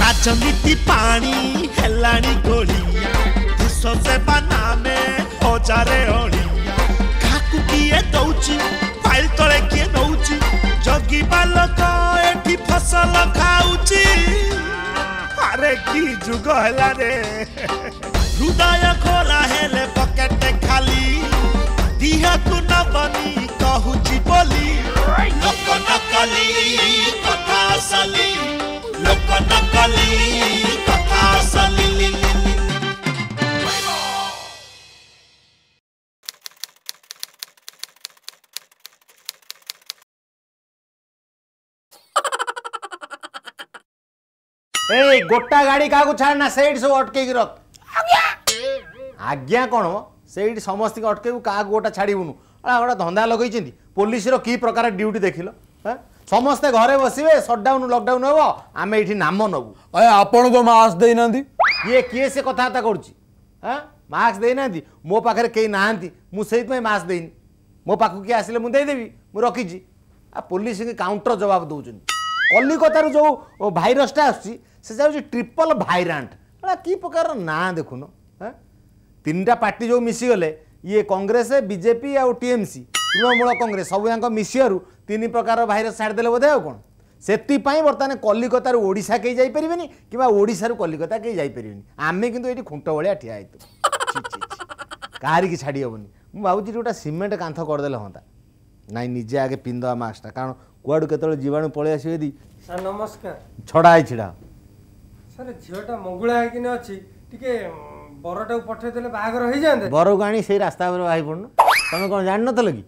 राजनीति पानी हेलानी गोली घुस सेवा बनामे हजारे अड़िया काकु किए दौची फाइल तले किए नौची जगी बालक एठी फसल खाउची अरे की जुग हेला रे हृदय खोला हेले पकेटे खाली दिहकु न बनी कहूची बोली ए गोटा गाड़ी क्या छाड़ना से अटके रख आज्ञा कौन से समस्त अटकेबू क्या गोटा छाड़बुनु गोटा धंदा लगे ପୋଲିସର କି ପ୍ରକାର ଡ୍ୟୁଟି ଦେଖିଲ ସମସ୍ତେ ଘରେ ବସିବେ ସଟ୍ଡାଉନ୍ ଲକଡାଉନ୍ ହେବ ଆମେ ଏଠି ନାମ ନେବୁ ଆପଣ ତ ମାସ୍କ ଦେଇନାହାନ୍ତି କିଏ କିଏ ସେ କଥାବାର୍ତ୍ତା କରୁଛି ହଁ ମାସ୍କ ଦେଇନାହାନ୍ତି ମୋ ପାଖରେ କେହି ନାହାନ୍ତି ମୁଁ ସେଇଥିପାଇଁ ମାସ୍କ ଦେଇନି ମୋ ପାଖକୁ କିଏ ଆସିଲେ ମୁଁ ଦେଇଦେବି ମୁଁ ରଖିଛି ଆଉ ପୋଲିସକି କାଉଣ୍ଟର ଜବାବ ଦେଉଛନ୍ତି କଲିକତାରୁ ଯେଉଁ ଭାଇରସଟା ଆସୁଛି ସେ ଯାଉଛି ଟ୍ରିପଲ୍ ଭାଇରାଣ୍ଟ ଏଇଟା କି ପ୍ରକାରର ନାଁ ଦେଖୁନ ହଁ ତିନିଟା ପାର୍ଟି ଯେଉଁ ମିଶିଗଲେ ଇଏ କଂଗ୍ରେସ ବିଜେପି ଆଉ ଟିଏମ୍ସି তৃণমূল কংগ্রেস সবুযাক মিশিয়ার তিন প্রকার ভাইরস ছাড়িদেলে বোধে আউ কোণ ସେଥିପାଇଁ ବର୍ତ୍ତମାନ କଲିକତାରୁ ଓଡ଼ିଶା କେହି ଯାଇପାରିବେନି କିମ୍ବା ଓଡ଼ିଶାରୁ କଲିକତା କେହି ଯାଇପାରିବେନି ଆମେ କିନ୍ତୁ ଏଠି ଖୁଣ୍ଟ ଭଳିଆ ଠିଆ ହେଇଥିଲୁ କାହାରିକି ଛାଡ଼ି ହେବନି ମୁଁ ଭାବୁଛି ଗୋଟେ ସିମେଣ୍ଟ କାନ୍ଥ କରିଦେଲେ ହୁଅନ୍ତା ନାଇଁ ନିଜେ ଆଗେ ପିନ୍ଧିଦେବା ମାସ୍କଟା କାରଣ କୁଆଡ଼ୁ କେତେବେଳେ ଜୀବାଣୁ ପଳେଇ ଆସିବେ ଯଦି ସାର୍ ନମସ୍କାର ଛଡ଼ା ହେଇ ଛିଡ଼ା ସାର୍ ଝିଅଟା ମଙ୍ଗୁଳା ହେଇକିନି ଅଛି ଟିକେ ବରଟାକୁ ପଠେଇଦେଲେ ବାହାଘର ହେଇଯାଆନ୍ତା ବରକୁ ଆଣି ସେଇ ରାସ୍ତା ଉପରେ ବାହାରି ପଡ଼ୁନ ତମେ କ'ଣ ଜାଣିନଥିଲ କି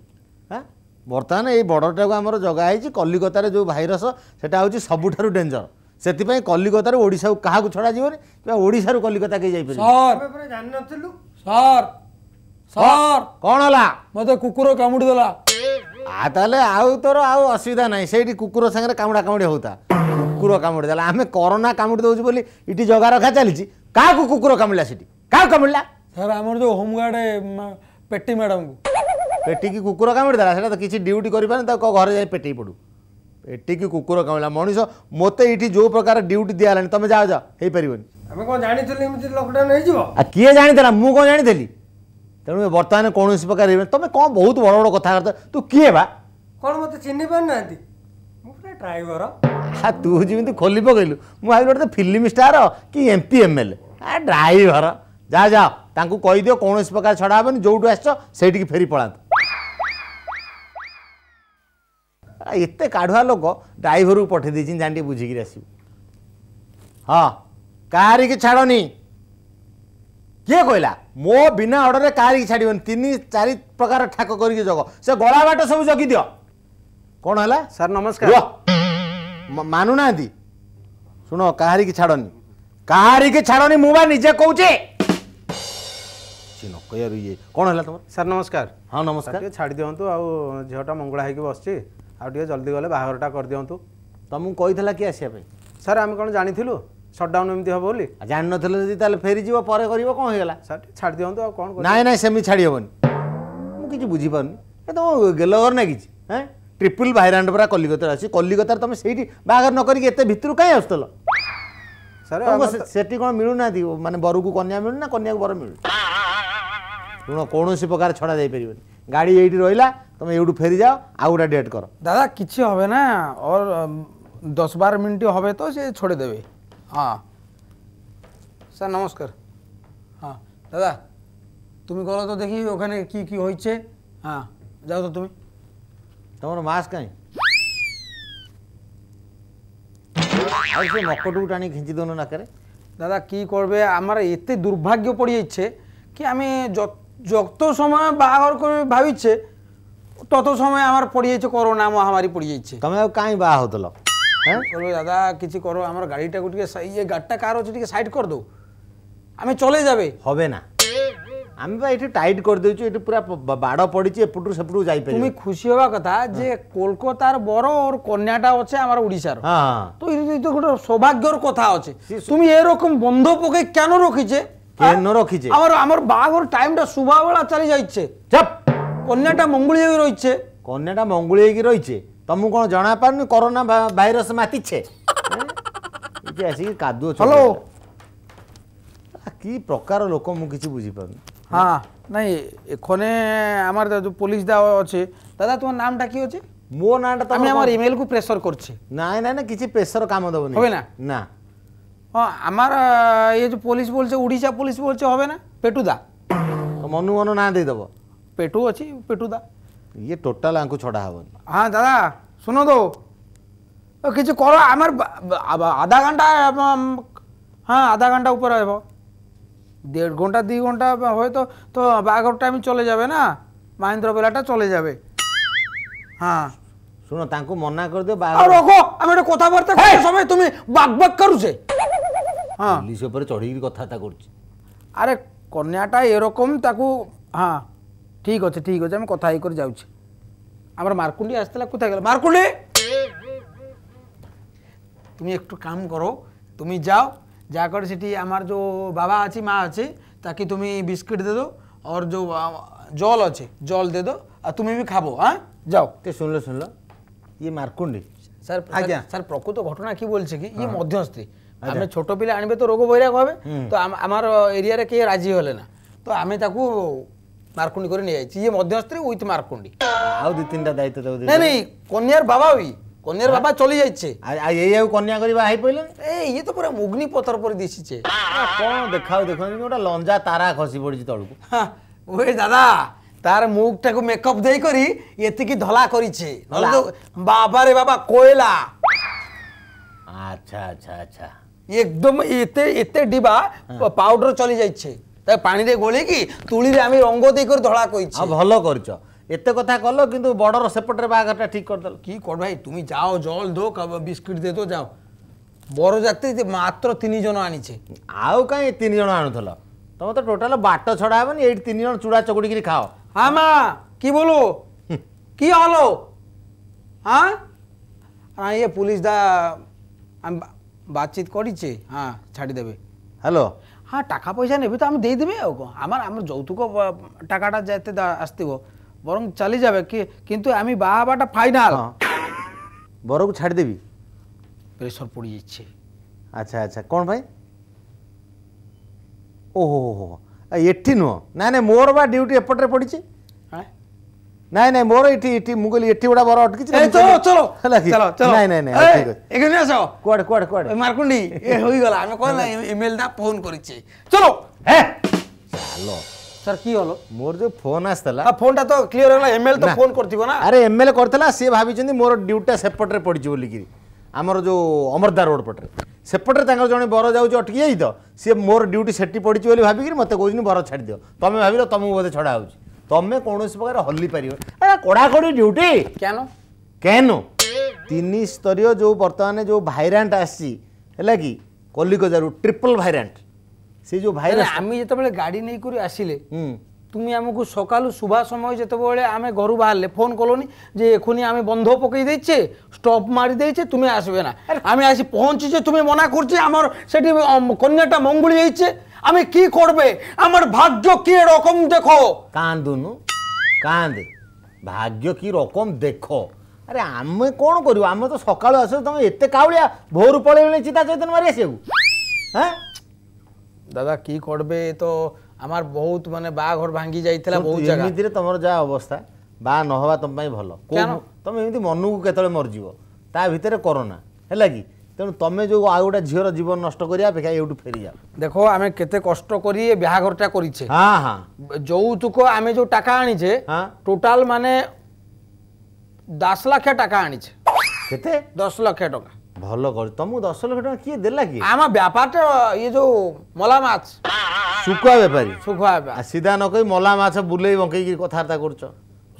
ବର୍ତ୍ତମାନ ଏଇ ବର୍ଡ଼ରଟାକୁ ଆମର ଜଗା ହେଇଛି କଲିକତାରେ ଯେଉଁ ଭାଇରସ୍ ସେଟା ହେଉଛି ସବୁଠାରୁ ଡେଞ୍ଜର ସେଥିପାଇଁ କଲିକତାରୁ ଓଡ଼ିଶାକୁ କାହାକୁ ଛଡ଼ାଯିବନି କିମ୍ବା ଓଡ଼ିଶାରୁ କଲିକତା କେହି ଯାଇପାରିବ ସର୍ ଜାଣିନଥିଲୁ ସର୍ ସର୍ କ'ଣ ହେଲା ମୋତେ କୁକୁର କାମୁଡ଼ି ଦେଲା ଆ ତାହେଲେ ଆଉ ତୋର ଆଉ ଅସୁବିଧା ନାହିଁ ସେଇଠି କୁକୁର ସାଙ୍ଗରେ କାମୁଡ଼ା କାମୁଡ଼ି ହେଉଥା କୁକୁର କାମୁଡ଼ି ଦେଲା ଆମେ କରୋନା କାମୁଡ଼ି ଦେଉଛୁ ବୋଲି ଏଠି ଜଗା ରଖା ଚାଲିଛି କାହାକୁ କୁକୁର କାମୁଡ଼ିଲା ସେଠି କାହାକୁ କାମୁଡ଼ିଲା ସାର୍ ଆମର ଯେଉଁ ହୋମଗାର୍ଡ଼ ପେଟି ମ୍ୟାଡ଼ାମ୍ଙ୍କୁ পেটিকি কুকুর কামড়ি দেলা সেটা তো কিছু ডিউটি করিপারে তাকে ঘরে যাই পেটেই পড়ু পেটিকি কুকুর কামড়া মনিষ মতো এইটি যে প্রকার ডিউটি দিয়া হলানি তুমি যাও যাও হইপারিবনি আমি কোন জানিଥିଲି এমতি লকডাউন হইଯିବ আর কিয়ে জানিଥିଲା মু কোন জানিଥିଲି তেণু বর্তমানে কোণী প্রকার ইভেন্ট তুমি কম বহুত বড় বড় কথা করতে তু কিয়ে বা কোন মতে চিনি পার না ড্রাইভর হ্যাঁ তু যেমি খোলি পকাইলু মু ভাবি গোটে ফিল্ম স্টার কি এমপি এমএলএ হ্যাঁ ড্রাইভর যা যাও তাঁকু কইদিও কোণী প্রকার ছড়া হবেনি যোটু আসছ সেইটিকি ফেরি পড়াতে ଏତେ କାଢୁଆ ଲୋକ ଡ୍ରାଇଭରକୁ ପଠେଇ ଦେଇଛି ଦେଇଛନ୍ତି ଟିକେ ବୁଝିକିରି ଆସିବୁ ହଁ କାହାରିକି ଛାଡ଼ନି କିଏ କହିଲା ମୋ ବିନା ଅର୍ଡ଼ରରେ କାହାରିକି ଛାଡ଼ିବନି ତିନି ଚାରି ପ୍ରକାର ଠାକ କରିକି ଜଗ ସେ ଗଳା ବାଟ ସବୁ ଜଗିଦିଅ କ'ଣ ହେଲା ସାର୍ ନମସ୍କାର ମାନୁନାହାନ୍ତି ଶୁଣ କାହାରିକି ଛାଡ଼ନି କାହାରିକି ଛାଡ଼ନି ମୁଁ ବା ନିଜେ କହୁଛି କହିବାରୁ ଇଏ କ'ଣ ହେଲା ତମର ସାର୍ ନମସ୍କାର ହଁ ନମସ୍କାର ଛାଡ଼ି ଦିଅନ୍ତୁ ଆଉ ଝିଅଟା ମଙ୍ଗଳା ହେଇକି ବସିଛି ଆଉ ଟିକେ ଜଲ୍ଦି ଗଲେ ବାହାଘରଟା କରିଦିଅନ୍ତୁ ତୁମକୁ କହିଥିଲା କିଏ ଆସିବା ପାଇଁ ସାର୍ ଆମେ କ'ଣ ଜାଣିଥିଲୁ ସଟ୍ଡାଉନ୍ ଏମିତି ହେବ ବୋଲି ଜାଣିନଥିଲେ ଯଦି ତାହେଲେ ଫେରିଯିବ ପରେ କରିବ କ'ଣ ହେଇଗଲା ସାର୍ ଟିକେ ଛାଡ଼ି ଦିଅନ୍ତୁ ଆଉ କ'ଣ ନାଇଁ ନାଇଁ ସେମିତି ଛାଡ଼ି ହେବନି ମୁଁ କିଛି ବୁଝିପାରୁନି ଏ ତୁମ ଗେଲ ଘର ନାଗିଛି ହେଁ ଟ୍ରିପୁଲ୍ ଭାଇରାଣ୍ଡ ପରା କଲିକତାରେ ଅଛି କଲିକତାରେ ତୁମେ ସେଇଠି ବାହାଘର ନ କରିକି ଏତେ ଭିତରୁ କାହିଁ ଆସୁଥିଲ ସାର୍ ସେଠି କ'ଣ ମିଳୁନାହାନ୍ତି ମାନେ ବରକୁ କନ୍ୟା ମିଳୁନି ନା କନ୍ୟାକୁ ବର ମିଳୁନି ଋଣ କୌଣସି ପ୍ରକାର ଛଡ଼ା ଯାଇପାରିବନି গাড়ি এইটি রইলা তুমি এইটু ফেরি যাও আউ ডেট কর দাদা কিছু হবে না ওর দশ বারো মিনিট হবে তো সে ছড়ে দেবে হ্যাঁ স্যার নমস্কার হ্যাঁ দাদা তুমি বলো তো দেখি ওখানে কি কি হয়েছে হ্যাঁ যাও তো তুমি তোমার মাস্ক কাই আর সে মকটুকু টানি খিঁচি দোনো নাকারে দাদা কি করবে আমার এতে দুর্ভাগ্য পড়িয়েছে কি আমি যত যত সময় বাহর করে ভাবিছে তত সময় আমার পড়ে যাচ্ছে করোনা মহামারী পড়ে যাচ্ছে তুমি আর কাই বাহ হতল হ্যাঁ দাদা কিছু করো আমার গাড়িটাকে টিকে ইয়ে গাড়িটা কার হচ্ছে টিকে সাইড করে দাও আমি চলে যাবে হবে না আমি বা এটি টাইট করে দেউছি এটি পুরা বাড় পড়িছি এপটু সেপটু যাই পারি তুমি খুশি হওয়া কথা হ্যাঁ। যে কলকাতার বড় ওর কন্যাটা আছে আমার ওড়িশার হ্যাঁ, হ্যাঁ। তো এটা তো গোটা সৌভাগ্যর কথা আছে তুমি এরকম বন্ধ পকে কেন রখিছে কেন হ্যাঁ? রখিছে আমার আমার বাঘর টাইমটা শুভাবেলা চালি যাইছে চপ কন্যাটা মঙ্গুলি হয়ে রইছে কন্যাটা মঙ্গুলি হয়ে রইছে তুমি কোন জানা পারনি করোনা ভাইরস মাতিছে হ্যাঁ? যে আসি কাদু হ্যালো কি প্রকার লোক মু কিছু বুঝি পারনি হ্যাঁ নাই এখানে আমার দাদু পুলিশ দাও আছে দাদা তোমার নামটা কি হচ্ছে মো নামটা আমি আমার ইমেল কু প্রেসার করছি না না না কিছু প্রেসার কাম দেবো না হবে না না আমার এ যে পুলিশ বলছে উড়িষ্যা পুলিশ বলছে হবে না পেটুদা মনু না দিয়ে দেব পেটু অছি পেটুদা ইয়ে টোটাল আঙ্কু ছড়া হবে হ্যাঁ দাদা শুনো তো কিছু করো আমার আধা ঘন্টা হ্যাঁ আধা ঘন্টা উপরে হব দেড় ঘন্টা দুই ঘন্টা হয়তো তো বাঘর টাইম চলে যাবে না মহেন্দ্র বেলাটা চলে যাবে হ্যাঁ শুনো তাঁকু মনা করে দিও রখো আমি একটা কথাবার্তা সময় তুমি বাক বাক করুছে পুলিশ উপরে চড়িকি কথাটা করছি আরে কন্যাটা এরকম তাকে হ্যাঁ ঠিক আছে ঠিক আছে আমি কথা হয়ে করে যাচ্ছি আমার মার্কুন্ডি আসতে কোথায় গেল মার্কুন্ডি তুমি একটু কাম করো তুমি যাও যা করে সেটি আমার যে বাবা আছে মা আছে তাকে তুমি বিস্কিট দে দো আর যে জল আছে জল দে দো আর তুমি বি খাবো হ্যাঁ যাও তে শুনলো শুনলো ইয়ে মার্কুন্ডি স্যার আজ্ঞা স্যার প্রকৃত ঘটনা কি বলছে কি ইয়ে মধ্যস্থী আচ্ছা। ଆମେ ଛୋଟ ପିଲା ଆଣିବେ ତ ରୋଗ হবে তো ତ ଆମର ଏରିଆରେ রাজি ରାଜି ହେଲେ ନା ତ ଆମେ ତାକୁ করে କରି ନେଇଯାଇଛି ଇଏ ମଧ୍ୟସ୍ତ୍ରୀ উইথ ମାରକୁଣ୍ଡି ଆଉ দুই ତିନିଟା ଦାୟିତ୍ୱ ଦେବ ନାଇଁ না କନ୍ୟାର বাবা ବି কন্যার বাবা চলে যাচ্ছে আর এই আউ কন্যা করি বাহাই পড়লেন এই ইয়ে তো পুরা মুগ্নি পথর পরে দিছিছে কোন দেখাও দেখুন ওটা লঞ্জা তারা খসি পড়িছি তলকু ওই দাদা তার মুখটাকে মেকআপ দেই করি এতিকি ধলা করিছে বাবা রে বাবা কোয়লা আচ্ছা আচ্ছা আচ্ছা একদম এতে এতে ডিবা পাউডর হ্যাঁ। চলে যাইছে তাই পানিরে গোলিকি তুলিরে আমি রঙ দেই করে ধড়া কইছি ভালো করছ এতে কথা কলো কিন্তু বড়র সেপটের বাহাঘরটা ঠিক দল কি কর ভাই তুমি যাও জল দো বিস্কুট দে তো যাও বড় যে মাত্র তিন জন আনিছে আউ কাই তিন জন আনুথল তোমার তো টোটাল বাট ছড়া হবে না এইটি তিন জন চূড়া চকুড়ি খাও হ্যাঁ মা কি বলো কি হলো হ্যাঁ ইয়ে পুলিশ দা আমি বাতচিত করিছে হ্যাঁ ছাড়ি দেবে হ্যালো হ্যাঁ টাকা পয়সা নেবে তো আমি দিয়ে দেবে আর আমার আমার যৌতুক টাকাটা যেতে আসতিব বরং চালি যাবে কি কিন্তু আমি বাবাটা ফাইনাল বড়কে ছাড়ি দেবি প্রেশর পড়ে যাচ্ছে আচ্ছা আচ্ছা কোন ভাই ও হো হো এটি নুহ না মোর বা ডিউটি এপটে পড়ছে ନାଇଁ ନାଇଁ ମୋର ଏଠି এটি ମୁଁ କହିଲି ଏଠି ଗୋଟା ବର চলো চলো ଚଲୋ ଚଲୋ ଚଲୋ ନାଇଁ ନାଇଁ ନାଇଁ ଏଖନି ଆସ କୁଆଡ଼େ କୁଆଡ଼େ କୁଆଡ଼େ ମାର୍କୁଣ୍ଡି ଏ ହୋଇଗଲା ଆମେ କ'ଣ ନା ଇମେଲ ନା ଫୋନ କରିଛେ ଚଲୋ ହେ ଚାଲ ସାର୍ কি হলো মোর যে ফোন আসতলা ফোনটা তো ক্লিয়ার হলো ইমেল তো ফোন করতিব না আরে ইমেল করতলা সে ভাবিছন্তি মোর ডিউটিটা সেপটরে পড়িছি বলি কি আমার যে অমরদা রোড পটরে সেপটরে তাঙ্কর জনে বর যাউছি অটকি যাই তো সে মোর ডিউটি সেটি পড়িছি বলি ভাবিকি মতে কইছিনি বর ছাড়ি দিও তুমি ভাবিলো তুমি বোধে ছড়া হউছি তুমি কৌশি প্রকার হলি পারিব এটা কড়াকড়ি ডিউটি কেন কেন তিন স্তরীয় যে বর্তমান যে ভাইরাট আসছি হল কি কলিকজারু ট্রিপল ভাইরাট সে যে ভাই আমি যেতবে গাড়ি নিয়ে করে আসিলে তুমি আমাকে সকাল শুভা সময় যেতবে আমি ঘরু বাহারলে ফোন কলনি যে এখনই আমি বন্ধ পকাই দিয়েছে স্টপ মারি দিয়েছে তুমি আসবে না আমি আসি পৌঁছিছে তুমি মনা করছি আমার সেটি কন্যাটা মঙ্গুলি যাইছে আমি কি করবে আমার ভাগ্য কি রকম দেখো কান্দুনু কাঁদে ভাগ্য কি রকম দেখো আরে আমি কোন করবু আমি তো সকাল আসু তুমি এতে কাউলিয়া ভোর পড়ে চিতা চৈতন মারি আসবু হ্যাঁ দাদা কি করবে তো আমার বহুত মানে বাঘর ভাঙ্গি যাইতলা বহুত জায়গা এমিতিরে তোমার যা অবস্থা বা নহবা তোমার ভালো তুমি এমনি মনুকু কেতলে মরিব তা ভিতরে করোনা হেলা কি তেমন তুমি যে আর গোটা ঝিওর জীবন নষ্ট করি অপেক্ষা এইটু ফেরি যা দেখো আমি কেতে কষ্ট করি এ বিহাঘরটা করিছে হ্যাঁ হ্যাঁ যৌতুক আমি যে টাকা আনিছে হ্যাঁ টোটাল মানে দশ লক্ষ টাকা আনিছে কেতে দশ লক্ষ টাকা ভালো কর তুমি দশ লক্ষ টাকা কি দেলা কি আমার ব্যাপারটা ইয়ে যে মলা মাছ শুকুয়া ব্যাপারী শুকুয়া ব্যাপার সিধা নকই মলা মাছ বুলেই বঙ্কেই কথাবার্তা করছো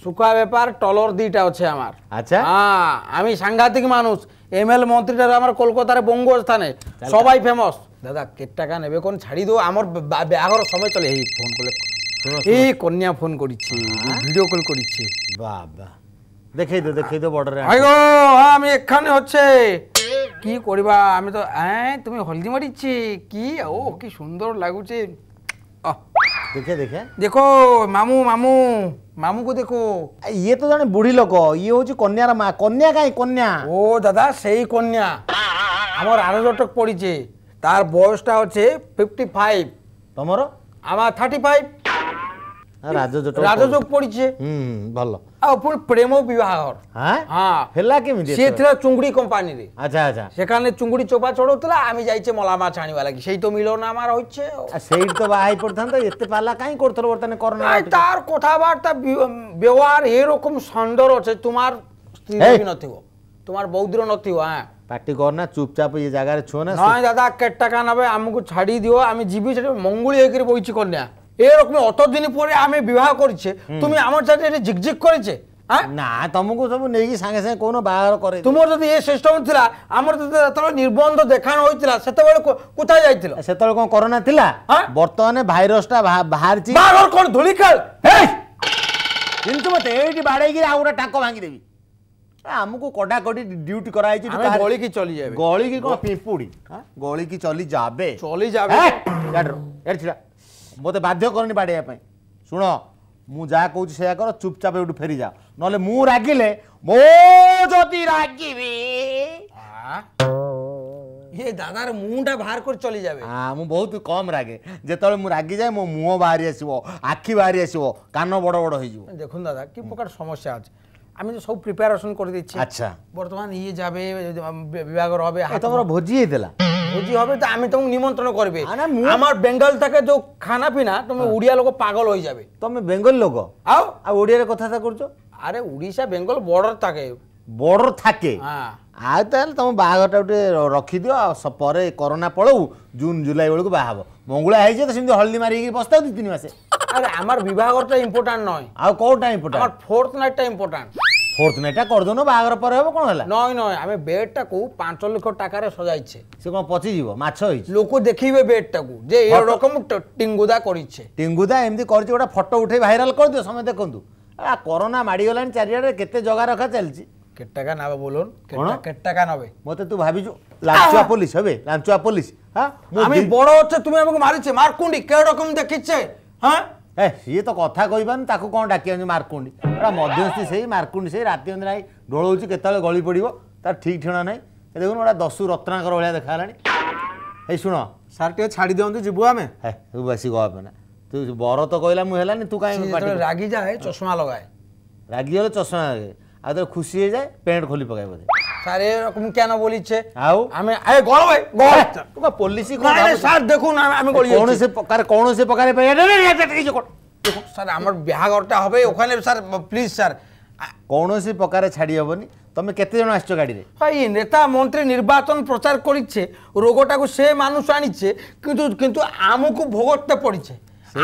শুকা ব্যাপার টলর দিটা হচ্ছে আমার আচ্ছা হ্যাঁ আমি সাংঘাতিক মানুষ এমএল মন্ত্রীটা আমার কলকাতার বঙ্গ স্থানে সবাই ফেমস দাদা কে টাকা নেবে কোন ছাড়ি দো আমার বাহর সময় চলে এই ফোন করে এই কন্যা ফোন করেছি ভিডিও কল হ্যাঁ? করেছি বাবা দেখাই দে দেখাই দে বর্ডারে আই গো হ্যাঁ আমি এখানে হচ্ছে কি করিবা আমি তো হ্যাঁ তুমি হলদি মারিছি কি ও কি সুন্দর লাগুছে আহ देखे देखे देखो मामू मामू मामू को देखो ये तो जने बूढ़ी लोक ये हूँ कन्यार माँ कन्या कहीं कन्या ओ दादा से ही कन्या আমার আরো জটক পড়িছে তার বয়সটা হচ্ছে ফিফটি ফাইভ তোমার আমার থার্টি ফাইভ রাজযোগ রাজযোগ পড়িছে হুম ভালো ଆଉ ପୁଣି ପ୍ରେମ ବିବାହର ହେଲା କେମିତି ସିଏ ଥିଲା ଚୁଙ୍ଗୁଡି କମ୍ପାନୀରେ ଆଚ୍ଛା ଆଚ୍ଛା ସେখানে চুঙ্গুড়ি চোপা চড়াউଥିଲା আমি যাইছে মলা মাছ আনিবা লাগি সেই তো মিলন আমার হচ্ছে সেই তো বাহা হয়ে পড়তাম এতে পাল্লা কাই করছিল বর্তমানে করোনা তার কথাবার্তা ব্যবহার এরকম সুন্দর আছে তোমার স্ত্রী নথিব তোমার বৌদির নথিব হ্যাঁ পার্টি কর না চুপচাপ এই জায়গায় ছো না নয় দাদা কেট টাকা নেবে আমাকে ছাড়ি দিও আমি যাবি সেটা মঙ্গুলি হয়ে বইছি কন্যা এরকম দিন পরে আমি বিবাহ করছে তুমি আমার সাথে এটা ঝিকঝিক করেছে হ্যাঁ? না তোমাকে সব নেই সাথে সাথে কোন বাহার করে তোমার যদি এ সিস্টম লা আমার যেতবে নির্বন্ধ দেখানো হয়েছিল সেতবে কোথায় যাইছিল সেতবে কোন করোনা লা হ্যাঁ? বর্তমানে ভাইরসটা বাহারছি বাহার কোন ধুলিকাল এই কিন্তু মতে এইটি বাড়াইকি আর গোটা টাঙ্ক ভাঙি দেবি ଆମକୁ କଡ଼ାକଡ଼ି ଡ୍ୟୁଟି କରାହେଇଛି ଗଳିକି ଚଲି ଗଳିକି କ'ଣ ପିମ୍ପୁଡ଼ି ଗଳିକି ଚଲି ଯାବେ ଚଲି ଯାବେ ମୋତେ ବାଧ୍ୟ କରନି ବାଡ଼େଇବା ପାଇଁ ଶୁଣ ମୁଁ ଯାହା କହୁଛି ସେଇଆ କର ଚୁପଚାପ ଏଠୁ ଫେରିଯାଅ ନହେଲେ ମୁଁ ରାଗିଲେ ମୋ ଯଦି ରାଗିବି ইয়ে দাদার মুহটা বাহার করে চলে যাবে হ্যাঁ মু বহুত কম রাগে যেতবে মু রাগি যায় মো মুহ বাহারি আসিব আখি বাহারি আসিব কান বড় বড় হয়ে যাব দেখুন দাদা কি প্রকার সমস্যা আছে আমি তো সব প্রিপারেশন করে দিচ্ছি আচ্ছা বর্তমান ইয়ে যাবে বিবাহর হবে তোমার ভোজি হয়েছিল ভোজি হবে তো আমি তোমাকে নিমন্ত্রণ করবে আমার বেঙ্গল থেকে যে খানা পিনা তুমি ওড়িয়া লোক পাগল হয়ে যাবে তুমি বেঙ্গল লোক আও আর ওড়িয়ার কথাটা করছো আরে উড়িষ্যা বেঙ্গল বর্ডার থাকে বর্ডার থাকে ଆଉ ତାହେଲେ ତମ ବାହାଘରଟା ଗୋଟେ ରଖିଦିଅ ଆଉ ପରେ କରୋନା ପଳଉ ଜୁନ୍ ଜୁଲାଇ ବେଳକୁ ବାହା ହବ ମଙ୍ଗୁଳା ହେଇଯିବ ତ ସେମିତି ହଳଦୀ ମାରିକି ବସିଥାଉ ଦୁଇ ତିନି ମାସେ ଆରେ ଆମର ବିବାହଘରଟା ଇମ୍ପୋର୍ଟାଣ୍ଟ ନୁହେଁ ଆଉ କେଉଁଟା ଇମ୍ପୋର୍ଟାଣ୍ଟ ଫୋର୍ଥ ନାଇଟ୍ଟା ଇମ୍ପୋର୍ଟାଣ୍ଟ ফোর্থ নাইটটা করদন বাহাঘর পরে হব কোন হলা নয় নয় আমি বেডটা কো 5 লক্ষ টাকার সাজাইছে সে কোন পচি যাব মাছ হইছে লোক দেখিবে বেডটা কো যে এই রকম টিঙ্গুদা করিছে টিঙ্গুদা এমনি করিছে ওটা ফটো উঠাই ভাইরাল করে দিও সময় দেখন্তু আ করোনা মাড়ি গলান চারিয়াড়ে কেতে জগা রাখা চলছি কত টাকা নাবে বলুন কত টাকা নাবে মতে তুই ভাবিছু লাঞ্চুয়া পুলিশ হবে লাঞ্চুয়া পুলিশ হ্যাঁ আমি বড় হচ্ছে তুমি আমাকে মারিছে মারকুন্ডি কে রকম দেখিছে হ্যাঁ ଏ ସିଏ ତ କଥା କହିବାନି ତାକୁ କ'ଣ ଡାକିବା ମାର୍କୁଣ୍ଡି ଏଟା ମଧ୍ୟସ୍ଥି ସେଇ ମାର୍କୁଣ୍ଡି ସେଇ ରାତି ଅନିଦ୍ରା ହେଇ ଡୋଳଉଛି କେତେବେଳେ ଗଳି ପଡ଼ିବ ତାର ଠିକ୍ ଠିକଣା ନାହିଁ ଦେଖୁନୁ ଗୋଟେ ଦଶୁ ରତ୍ନାକର ଭଳିଆ ଦେଖାହେଲାଣି ହେଇ ଶୁଣ ସାର୍ ଟିକେ ଛାଡ଼ି ଦିଅନ୍ତୁ ଯିବୁ ଆମେ ହେ ତୁ ବେଶୀ ଗହନା ତୁ ବର ତ କହିଲା ମୁଁ ହେଲାନି ତୁ କାହିଁକି ଯାଏ ଚଷମା ଲଗାଏ ରାଗିଗଲେ ଚଷମା ଲଗାଏ ଆଉ ତୋର ଖୁସି ହେଇଯାଏ ପ୍ୟାଣ୍ଟ ଖୋଲି ପକାଏ ବୋଧେ স্যার এরকম কেন বলিছে আমি আরে গড় ভাই গড় তোকে পলিসি কোন আরে স্যার দেখুন আমি গড়ি কোনসে প্রকার কোনসে প্রকারে ভাই এটা এটা কিছু কর স্যার আমার বিয়াঘরটা হবে ওখানে স্যার প্লিজ স্যার কোনসে প্রকারে ছাড়ি হবনি তুমি কেতে জন আসছো গাড়িতে ভাই নেতা মন্ত্রী নির্বাচন প্রচার করিছে রোগটাকে সে মানুষ আনিছে কিন্তু কিন্তু আমুকু ভোগতে পড়িছে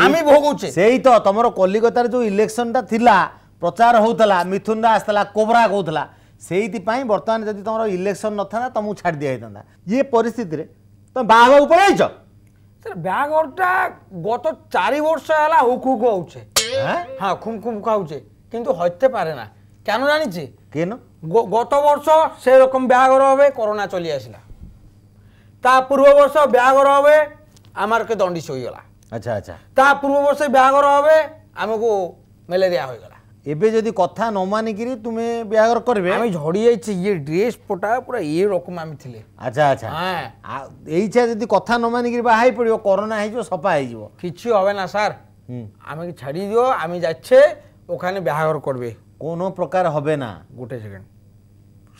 আমি ভোগুছে সেই তো তোমার কলিকতার যে ইলেকশনটা প্রচার হোলা মিথুন আসলা কোবরা কোথায় সেইপাই বর্তমানে যদি তোমার ইলেকশন নথা তুমি ছাড় দিয়া হইতা ইয়ে পরিস্থিতি তুমি বাহবাকে পড়াইছ স্যার বাহরটা গত চারি বর্ষ হল হুকু হচ্ছে হ্যাঁ খুমখুম খাওছে কিন্তু হইতে পারে না কেন জানিছি কেন গত বর্ষ সেরকম বাহর হবে করোনা চলি আসলা তা পূর্ব বর্ষ বাহর হবে আমারকে দণ্ডিস হয়ে গলা আচ্ছা আচ্ছা তা পূর্ব বর্ষে বাহর হবে আমাকে ম্যালেরিয়া হয়ে গলা এবে যদি কথা ন মানিকি তুমি বিয়াগর করবে আমি ঝড়ি যাইছি ইয়ে ড্রেস পোটা পুরা এই রকম আমি থিলে আচ্ছা আচ্ছা হ্যাঁ এইছা যদি কথা ন মানিকি বাহাই পড়িও করোনা হইজো সফা হইজো কিছু হবে না স্যার আমাকে ছাড়ি দিও আমি যাচ্ছে ওখানে বিয়াগর করবে কোনো প্রকার হবে না গোটে সেকেন্ড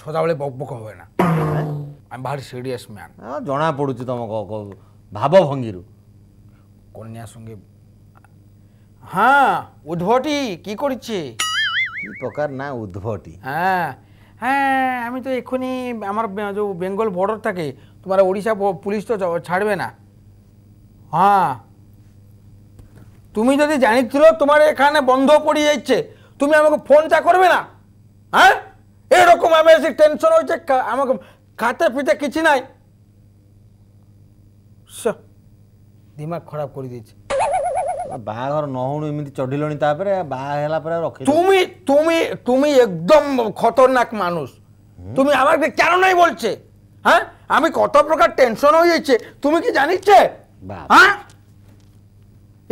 সদাবেলে বকবক হবে না হ্যাঁ? আমি ভারি সিরিয়াস ম্যান জনা পড়ুছি ভাব ভঙ্গিরু কন্যা সঙ্গে হ্যাঁ উদ্ভটি কি করছে কি প্রকার না উদ্ভটি হ্যাঁ হ্যাঁ আমি তো এক্ষুনি আমার যে বেঙ্গল বর্ডার থাকে তোমার ওড়িশা পুলিশ তো ছাড়বে না হ্যাঁ তুমি যদি জানিছিল তোমার এখানে বন্ধ পড়ে যাচ্ছে তুমি আমাকে ফোনটা করবে না হ্যাঁ এরকম আমি এসে টেনশন হয়েছে আমাকে খাতে পিতে কিছু নাই দিমাগ খারাপ করে দিয়েছে ବାହାଘର ନ ହଉଣୁ ଏମିତି ଚଢିଲଣି ତାପରେ ବାହା ହେଲା ପରେ ରଖି তুমি তুমি তুমি একদম খতরনাক মানুষ তুমি আমাকে কেন নাই বলছে হ্যাঁ আমি কত প্রকার টেনশন হয়ে যাচ্ছে তুমি কি জানিচ্ছে হ্যাঁ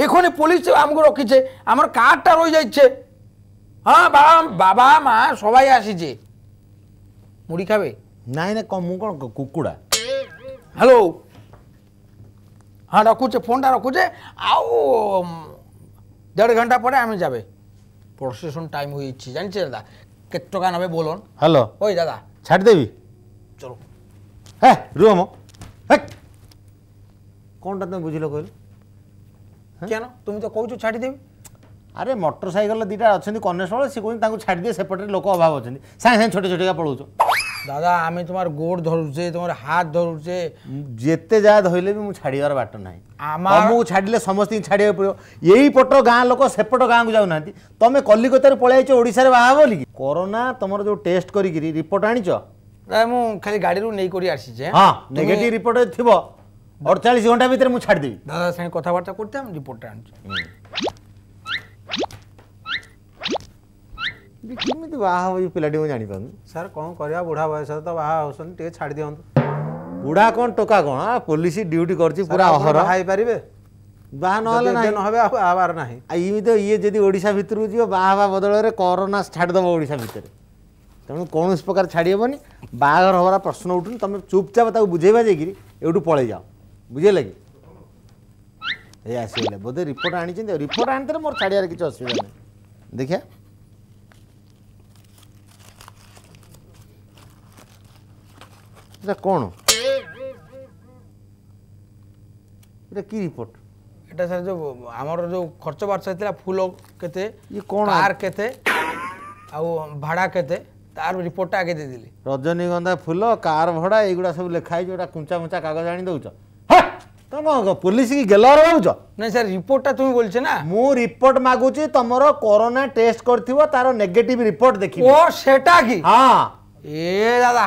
এখনই পুলিশ আমাকে রখিছে আমার কার্ডটা রয়ে যাচ্ছে হ্যাঁ বাবা বাবা মা সবাই আসিছে মুড়ি খাবে নাই না কম মু কোন কুকুড়া হ্যালো হ্যাঁ রাখুছে ফোনটা রাখুছে আও দেড় ঘন্টা পরে আমি যাবে প্রসেশন টাইম হয়েছে জানছে দাদা কত টাকা নেবে বলুন হ্যালো ওই দাদা ছাড় দেবি চলো হ্যাঁ রুম কোনটা তুমি বুঝিল কহিল হ্যাঁ? কেন তুমি তো কৌছ ছাড়ি দেবি আরে মোটর সাইকেল দুইটা অনেক কনেস্টেবল সে কোথায় তাকে ছাড়ি দিয়ে সেপটে লোক অভাব অনেক সাংে সাংে ছোট ছোটিকা পড়াউছ দাদা আমি তোমার গোড় ধরুছে তোমার হাত ধরুছে যেতে যা ধরলে বি মু ছাড়িবার বাট না মু ছাড়িলে সমস্ত ছাড়িয়ে পড়ো এই পট গাঁ লোক সেপট গাঁকু যাও না তুমি কলিকতার পলাই আইছ ওড়শার বাহা বলি কি করোনা তোমার যে টেস্ট করি রিপোর্ট আনিছ মু খালি গাড়ি রু নেই করে আসিছে হ্যাঁ নেগেটিভ রিপোর্ট থিব 48 ঘন্টা ভিতরে মু ছাড়ি দেবি দাদা সাথে কথাবার্তা আমি রিপোর্ট আনছি କେମିତି ବାହା ହେବ ଏଇ ପିଲାଟି ମୁଁ ଜାଣିପାରୁନି ସାର୍ କ'ଣ କରିବା ବୁଢ଼ା ବୟସରେ ତ ବାହା ହେଉଛନ୍ତି ଟିକେ ଛାଡ଼ି ଦିଅନ୍ତୁ ବୁଢ଼ା କ'ଣ ଟୋକା କ'ଣ ପୋଲିସ ଡ୍ୟୁଟି କରିଛି ପୁରା ଅହର ହେଇପାରିବେ ବାହା ନହେଲେ ନାହିଁ ନହେବେ ଆଉ ହେବାର ନାହିଁ ଆଉ ଏମିତି ଇଏ ଯଦି ଓଡ଼ିଶା ଭିତରକୁ ଯିବ ବାହା ହେବା ବଦଳରେ କରୋନା ଛାଡ଼ିଦେବ ଓଡ଼ିଶା ଭିତରେ ତେଣୁ କୌଣସି ପ୍ରକାର ଛାଡ଼ି ହେବନି ବାହାଘର ହେବାର ପ୍ରଶ୍ନ ଉଠୁନି ତୁମେ ଚୁପଚାପ ତାକୁ ବୁଝେଇବା ଯାଇକିରି ଏଇଠୁ ପଳେଇ ଯାଅ ବୁଝିଲେ କି ଏ ଆସିଗଲେ ବୋଧେ ରିପୋର୍ଟ ଆଣିଛନ୍ତି ରିପୋର୍ଟ ଆଣିଥିଲେ ମୋର ଛାଡ଼ିବାର କିଛି ଅସୁବିଧା ନାହିଁ ଦେଖିବା এটা কোন এটা কি রিপোর্ট এটা স্যার যে আমার যে খরচ বার্ষ হয়েছিল ফুল কেতে কার কেতে আউ ভাড়া কেতে তার রিপোর্টটা আগে দিয়ে দিলি রজনীগন্ধা ফুল কার ভাড়া এইগুলা সব লেখা হয়েছে ওটা কুঞ্চা মুঞ্চা কাগজ আনি দেউছ ତମ ପୋଲିସ କି ଗେଲର ଭାବୁଛ ନାଇଁ ସାର୍ ରିପୋର୍ଟଟା ତୁମେ ବୋଲଛେ ନା ମୁଁ ରିପୋର୍ଟ ମାଗୁଛି ତମର କରୋନା ଟେଷ୍ଟ କରିଥିବ ତାର ନେଗେଟିଭ ରିପୋର୍ଟ ଦେଖିବି ଓ ସେଟା କି ହଁ ଏ ଦାଦା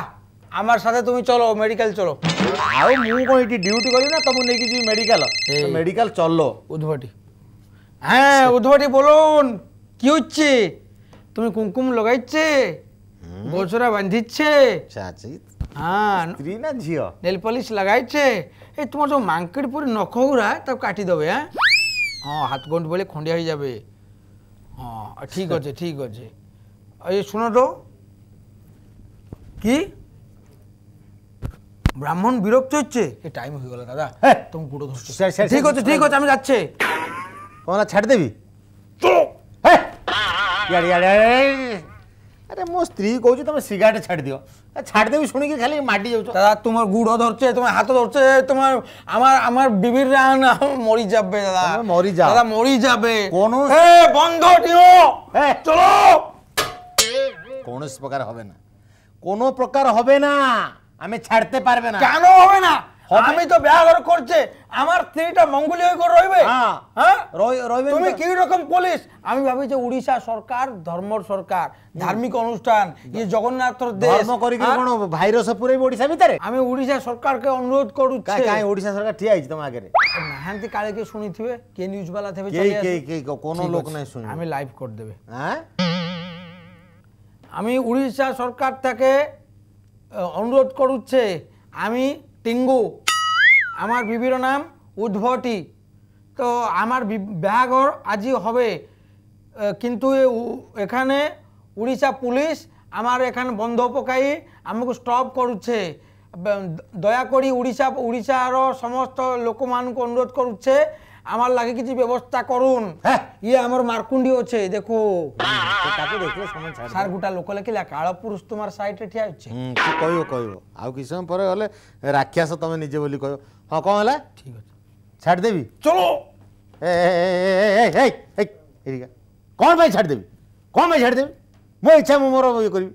আমার সাথে তুমি চলো মেডিকেল চলো আরে মু କ'ଣ ଏଠି ଡ୍ୟୁଟି କରିବି ନା ତମକୁ ନେଇକି ଯିବି মেডিকেল ମେଡିକାଲ চলো উদ্ভটি হ্যাঁ উদ্ভটি বলুন কি হচ্ছে তুমি কুমকুম লাগাইছে গোছরা বাঁধিছে চাচি হ্যাঁ স্ত্রী না ঝিও নেল পলিশ লাগাইছে এই তোমার যে মাঙ্কেড পুরি নখগুড়া তাও কাটি দেবে হ্যাঁ হ্যাঁ হাত গন্ড বলে খন্ডিয়া হয়ে যাবে হ্যাঁ ঠিক আছে ঠিক আছে এই শুনো তো কি ব্রাহ্মণ বিরক্ত হচ্ছে এ টাইম হয়ে গেল দাদা হ্যাঁ। তুমি পুরো ধরছো ঠিক আছে ঠিক আছে আমি যাচ্ছি তোমরা ছেড়ে দেবি হ্যাঁ। আরে মো স্ত্রী কହୁଛି তুমি সিগারেট ছাড়ি দিও ছাড়ি দেবি শুনিকি খালি মাটি যাচ্ছ দাদা তোমার গুড় ধরছে তোমার হাত ধরছে তোমার আমার আমার বিবির রান মরি যাবে দাদা মরি যা দাদা মরি যাবে কোন বন্ধ দিও চলো কোন প্রকার হবে না কোন প্রকার হবে না আমি ছাড়তে পারবে না কেন হবে না আমি তো বিয়াঘর করছে আমার স্ত্রীটা হয়ে করে রইবে হ্যাঁ, হ্যাঁ? রইবে তুমি কি রকম পুলিশ আমি ভাবি যে উড়িষ্যা সরকার ধর্মর সরকার ধার্মিক অনুষ্ঠান ইয়ে জগন্নাথর দেশ ধর্ম করি কি হ্যাঁ? কোন ভাইরাস পুরো ওড়িশা ভিতরে আমি উড়িষ্যা সরকারকে অনুরোধ করুছি কাই কাই উড়িষ্যা সরকার ঠিয়া আছে তোমার আগে মহান্তি কালে কি শুনিতিবে কে নিউজ বালা থেবে চলে কে কে কে কোন লোক নাই শুনি আমি লাইভ কর দেবে হ্যাঁ আমি উড়িষ্যা সরকার থেকে অনুরোধ করুচ্ছে আমি টিঙ্গু আমার বিবির নাম উদ্ভটি তো আমার বিবাহর আজি হবে কিন্তু এখানে উড়িষ্যা পুলিশ আমার এখানে বন্ধ পকাই আমাকে স্টপ করুচ্ছে দয়া দয়াকরি উড়িষ্যা উড়িষ্যার সমস্ত লোক অনুরোধ করুচ্ছে আমার লাগে কিছু ব্যবস্থা করুন হ্যাঁ। ইয়ে আমার মারকুন্ডি আছে দেখো তাকে দেখলে স্যার গোটা লোক লেখিলা কাল পুরুষ তোমার সাইডে ঠিয়া হচ্ছে কইব কইব আউ কিছু সময় পরে হলে রাক্ষাস তুমি নিজে বলি কইব হ্যাঁ কম হলা ঠিক আছে ছাড় দেবি চলো কম ভাই ছাড় দেবি কম ভাই ছাড় দেবি মো ইচ্ছা মো মোর ইয়ে করবি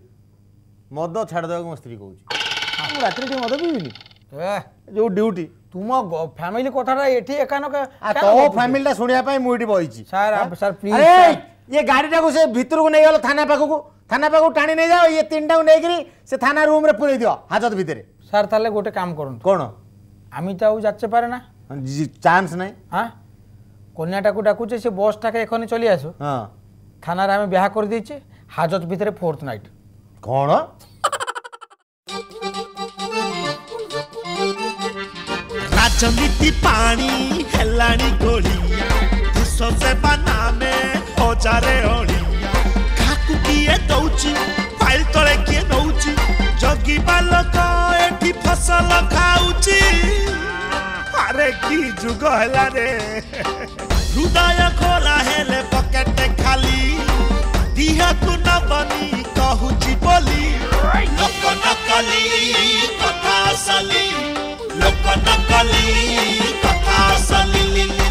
মদ ছাড় দেওয়া মো স্ত্রী কৌছি রাত্রে মদ পিবিনি ଯୋଉ ଡ୍ୟୁଟି ତୁମ ଫ୍ୟାମିଲି କଥାଟା ଏଠି ଏକା ନକା ତୋ ଫ୍ୟାମିଲିଟା ଶୁଣିବା ପାଇଁ ମୁଁ ଏଠି ବଇଛି ସାର୍ ସାର୍ ପ୍ଲିଜ୍ ଇଏ ଗାଡ଼ିଟାକୁ ସେ ଭିତରକୁ ନେଇଗଲ ଥାନା ପାଖକୁ ଥାନା ପାଖକୁ ଟାଣି ନେଇଯାଅ ଇଏ ତିନିଟାକୁ ନେଇକିରି ସେ ଥାନା ରୁମ୍ରେ ପୁରେଇ ଦିଅ ହାଜତ ଭିତରେ ସାର୍ ତାହେଲେ ଗୋଟେ କାମ କରନ୍ତୁ କ'ଣ আমি তো আউ যাচ্ছে পারে না চান্স নাই হ্যাঁ কন্যাটাকে ডাকুছে সে বসটাকে এখানে চলে আসো হ্যাঁ থানার আমি বিহা করে দিয়েছি হাজত ভিতরে ফোর্থ নাইট কোণ जमीती पानी हेलाणी गोलिया भूसो से बनामे औजारे ओलिया काकु किए दौची फाइल तले किए नौची जगी बालक एठी फसल खाउची अरे की जुग हला रे हृदय खोला हेले पकेट खाली दिहा दिहकु न बनी कहू जी बोली नको नकली कथा सली लोक नकली कथा सलिली